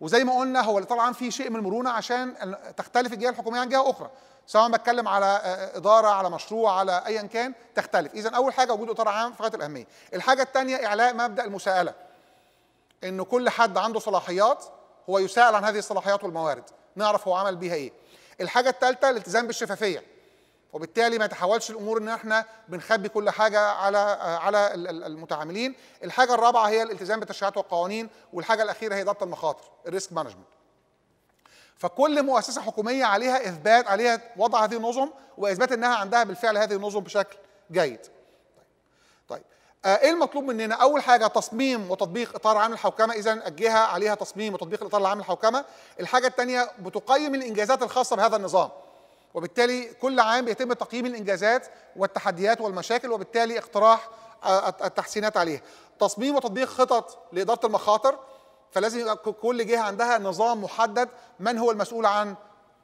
[SPEAKER 1] وزي ما قلنا هو طبعا في شيء من المرونه عشان تختلف الجهه الحكوميه عن جهه اخرى سواء بتكلم على آه، آه، اداره على مشروع على ايا كان تختلف اذا اول حاجه وجود اطار عام في غايه الاهميه الحاجه الثانيه اعلاء مبدا المساءله ان كل حد عنده صلاحيات هو يسال عن هذه الصلاحيات والموارد نعرف هو عمل بيها ايه الحاجه الثالثه الالتزام بالشفافيه وبالتالي ما تحولش الامور ان احنا بنخبي كل حاجه على على المتعاملين الحاجه الرابعه هي الالتزام بالتشريعات والقوانين والحاجه الاخيره هي ضبط المخاطر الريسك مانجمنت فكل مؤسسه حكوميه عليها اثبات عليها وضع هذه النظم واثبات انها عندها بالفعل هذه النظم بشكل جيد طيب آه، ايه المطلوب مننا اول حاجه تصميم وتطبيق اطار عام الحوكمه اذا الجهه عليها تصميم وتطبيق الاطار العام للحوكمه الحاجه الثانيه بتقيم الانجازات الخاصه بهذا النظام وبالتالي كل عام يتم تقييم الانجازات والتحديات والمشاكل وبالتالي اقتراح آه، التحسينات عليها تصميم وتطبيق خطط لاداره المخاطر فلازم يبقى كل جهه عندها نظام محدد من هو المسؤول عن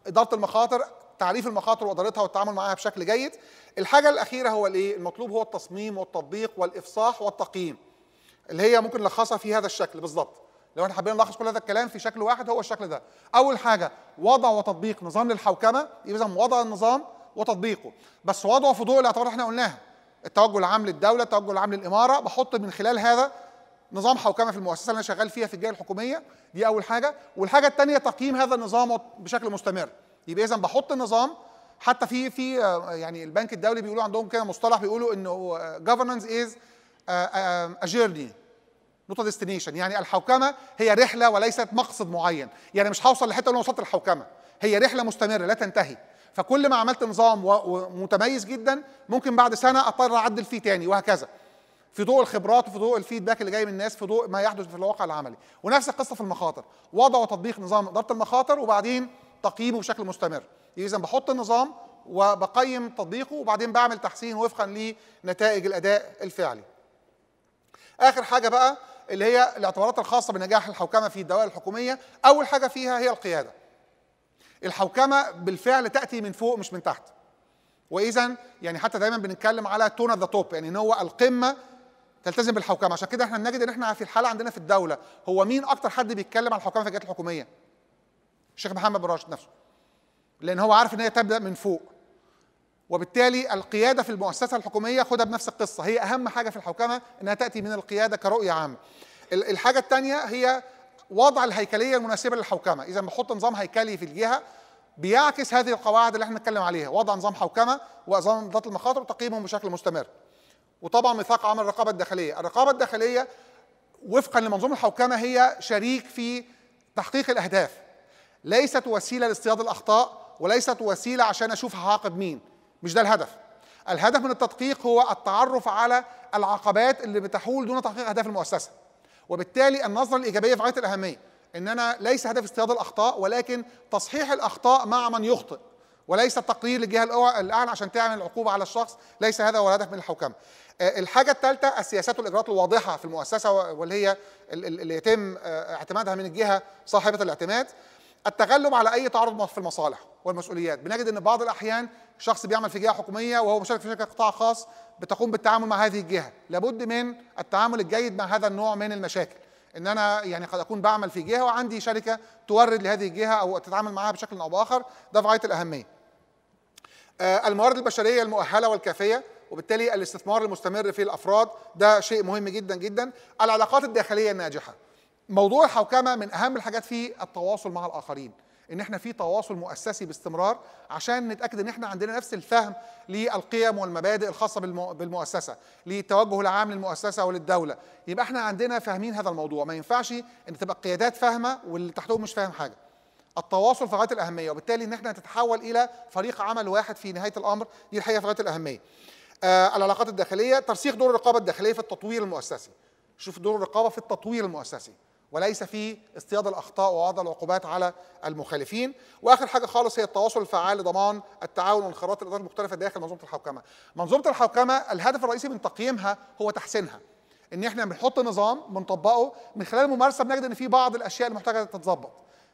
[SPEAKER 1] اداره المخاطر تعريف المخاطر وادارتها والتعامل معها بشكل جيد الحاجه الاخيره هو الايه المطلوب هو التصميم والتطبيق والافصاح والتقييم اللي هي ممكن نلخصها في هذا الشكل بالظبط لو احنا حابين نلخص كل هذا الكلام في شكل واحد هو الشكل ده اول حاجه وضع وتطبيق نظام للحوكمه اذا وضع النظام وتطبيقه بس وضعه في ضوء الاعتبارات اللي احنا قلناها التوجه العام للدوله التوجه العام للاماره بحط من خلال هذا نظام حوكمه في المؤسسه اللي انا شغال فيها في الجهه الحكوميه دي اول حاجه والحاجه الثانيه تقييم هذا النظام بشكل مستمر يبقى اذا بحط النظام حتى في في آه، يعني البنك الدولي بيقولوا عندهم كده مصطلح بيقولوا انه آه، governance is آه، a journey نقطه ديستنيشن يعني الحوكمه هي رحله وليست مقصد معين يعني مش هوصل لحته لو وصلت الحوكمه هي رحله مستمره لا تنتهي فكل ما عملت نظام ومتميز جدا ممكن بعد سنه اضطر اعدل فيه تاني وهكذا في ضوء الخبرات وفي ضوء الفيدباك اللي جاي من الناس في ضوء ما يحدث في الواقع العملي ونفس القصه في المخاطر وضع وتطبيق نظام اداره المخاطر وبعدين تقييمه بشكل مستمر اذا بحط النظام وبقيم تطبيقه وبعدين بعمل تحسين وفقا لنتائج الاداء الفعلي اخر حاجه بقى اللي هي الاعتبارات الخاصه بنجاح الحوكمه في الدوائر الحكوميه اول حاجه فيها هي القياده الحوكمه بالفعل تاتي من فوق مش من تحت واذا يعني حتى دايما بنتكلم على تون ذا توب يعني ان هو القمه تلتزم بالحوكمه عشان كده احنا بنجد ان احنا في الحاله عندنا في الدوله هو مين اكتر حد بيتكلم عن الحوكمه في الجهات الحكوميه الشيخ محمد بن راشد نفسه لان هو عارف ان هي تبدا من فوق وبالتالي القياده في المؤسسه الحكوميه خدها بنفس القصه هي اهم حاجه في الحوكمه انها تاتي من القياده كرؤيه عامه الحاجه الثانيه هي وضع الهيكليه المناسبه للحوكمه اذا بنحط نظام هيكلي في الجهه بيعكس هذه القواعد اللي احنا بنتكلم عليها وضع نظام حوكمه وأظن ذات المخاطر وتقييمهم بشكل مستمر وطبعا ميثاق عمل الرقابه الداخليه الرقابه الداخليه وفقا لمنظومه الحوكمه هي شريك في تحقيق الاهداف ليست وسيله لاصطياد الاخطاء وليست وسيله عشان اشوف هعاقب مين مش ده الهدف الهدف من التدقيق هو التعرف على العقبات اللي بتحول دون تحقيق اهداف المؤسسه وبالتالي النظره الايجابيه في غايه الاهميه ان انا ليس هدف اصطياد الاخطاء ولكن تصحيح الاخطاء مع من يخطئ وليس التقرير للجهه الاعلى عشان تعمل العقوبه على الشخص ليس هذا هو الهدف من الحوكمه آه، الحاجه الثالثه السياسات والاجراءات الواضحه في المؤسسه واللي هي اللي يتم آه، اعتمادها من الجهه صاحبه الاعتماد التغلب على اي تعرض في المصالح والمسؤوليات بنجد ان بعض الاحيان شخص بيعمل في جهه حكوميه وهو مشارك في شركه قطاع خاص بتقوم بالتعامل مع هذه الجهه لابد من التعامل الجيد مع هذا النوع من المشاكل ان انا يعني قد اكون بعمل في جهه وعندي شركه تورد لهذه الجهه او تتعامل معها بشكل او باخر ده في غايه الاهميه آه، الموارد البشريه المؤهله والكافيه وبالتالي الاستثمار المستمر في الافراد ده شيء مهم جدا جدا العلاقات الداخليه الناجحه موضوع الحوكمه من اهم الحاجات فيه التواصل مع الاخرين ان احنا في تواصل مؤسسي باستمرار عشان نتاكد ان احنا عندنا نفس الفهم للقيم والمبادئ الخاصه بالمؤسسه للتوجه العام للمؤسسه وللدوله يبقى احنا عندنا فاهمين هذا الموضوع ما ينفعش ان تبقى القيادات فاهمه واللي تحتهم مش فاهم حاجه التواصل في غايه الاهميه وبالتالي ان احنا نتحول الى فريق عمل واحد في نهايه الامر دي الحقيقه في غايه الاهميه آه العلاقات الداخليه ترسيخ دور الرقابه الداخليه في التطوير المؤسسي شوف دور الرقابه في التطوير المؤسسي وليس في اصطياد الاخطاء ووضع العقوبات على المخالفين واخر حاجه خالص هي التواصل الفعال لضمان التعاون وانخراط الادارات المختلفه داخل منظومه الحوكمه منظومه الحوكمه الهدف الرئيسي من تقييمها هو تحسينها ان احنا بنحط نظام بنطبقه من خلال الممارسه بنجد ان في بعض الاشياء اللي محتاجه تتظبط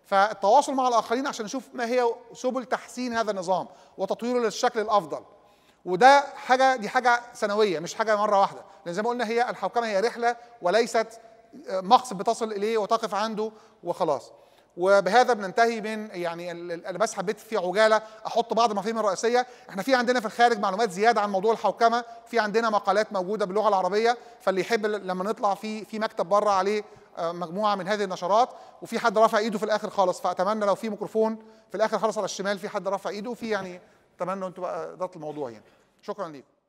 [SPEAKER 1] فالتواصل مع الاخرين عشان نشوف ما هي سبل تحسين هذا النظام وتطويره للشكل الافضل وده حاجه دي حاجه سنويه مش حاجه مره واحده لان زي ما قلنا هي الحوكمه هي رحله وليست مقصد بتصل اليه وتقف عنده وخلاص وبهذا بننتهي من يعني انا بس حبيت في عجاله احط بعض المفاهيم الرئيسيه احنا في عندنا في الخارج معلومات زياده عن موضوع الحوكمه في عندنا مقالات موجوده باللغه العربيه فاللي يحب لما نطلع في في مكتب بره عليه آه، مجموعه من هذه النشرات وفي حد رفع ايده في الاخر خالص فاتمنى لو في ميكروفون في الاخر خالص على الشمال في حد رفع ايده وفي يعني اتمنى انتوا بقى ده الموضوع يعني شكرا ليكم